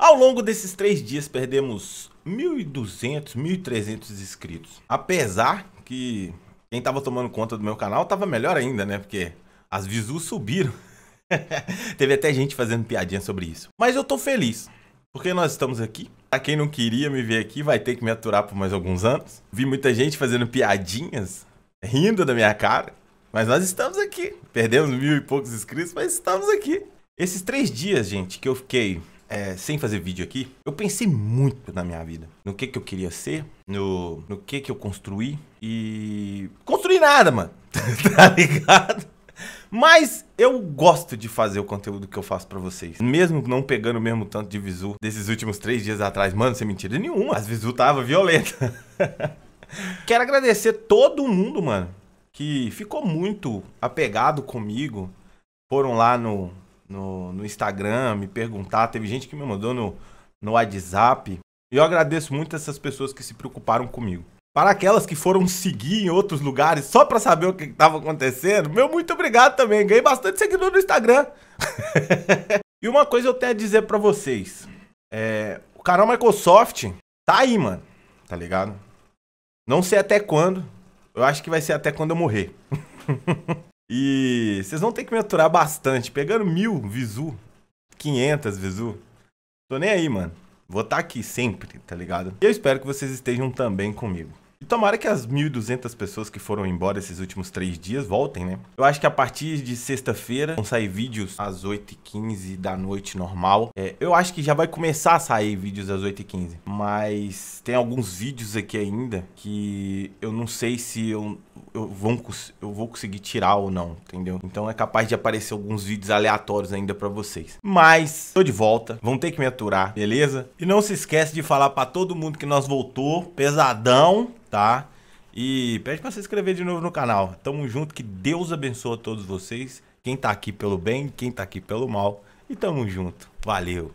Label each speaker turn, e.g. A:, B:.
A: Ao longo desses três dias perdemos 1.200, 1.300 inscritos. Apesar que quem tava tomando conta do meu canal tava melhor ainda, né? Porque as visuas subiram. Teve até gente fazendo piadinha sobre isso. Mas eu tô feliz, porque nós estamos aqui. Pra quem não queria me ver aqui, vai ter que me aturar por mais alguns anos. Vi muita gente fazendo piadinhas, rindo da minha cara. Mas nós estamos aqui. Perdemos mil e poucos inscritos, mas estamos aqui. Esses três dias, gente, que eu fiquei é, sem fazer vídeo aqui, eu pensei muito na minha vida. No que, que eu queria ser, no, no que, que eu construí e. Construí nada, mano. tá ligado? Mas eu gosto de fazer o conteúdo que eu faço para vocês. Mesmo não pegando o mesmo tanto de visu desses últimos três dias atrás. Mano, sem mentira nenhuma. As visu tava violenta. Quero agradecer todo mundo, mano, que ficou muito apegado comigo. Foram lá no, no, no Instagram, me perguntar. Teve gente que me mandou no, no WhatsApp. E eu agradeço muito essas pessoas que se preocuparam comigo. Para aquelas que foram seguir em outros lugares só para saber o que estava acontecendo, meu muito obrigado também. Ganhei bastante seguidor no Instagram. e uma coisa eu tenho a dizer para vocês. É, o canal Microsoft tá aí, mano. Tá ligado? Não sei até quando. Eu acho que vai ser até quando eu morrer. e vocês vão ter que me aturar bastante. Pegando mil visu, 500 visu. Tô nem aí, mano. Vou estar tá aqui sempre, tá ligado? E eu espero que vocês estejam também comigo. E tomara que as 1.200 pessoas que foram embora esses últimos três dias voltem, né? Eu acho que a partir de sexta-feira vão sair vídeos às 8h15 da noite normal. É, eu acho que já vai começar a sair vídeos às 8h15. Mas tem alguns vídeos aqui ainda que eu não sei se eu eu, vou, eu vou conseguir tirar ou não, entendeu? Então é capaz de aparecer alguns vídeos aleatórios ainda para vocês. Mas tô de volta, vão ter que me aturar, beleza? E não se esquece de falar para todo mundo que nós voltou, pesadão, tá? E pede para se inscrever de novo no canal. Tamo junto, que Deus abençoe a todos vocês. Quem tá aqui pelo bem, quem tá aqui pelo mal. E tamo junto. Valeu!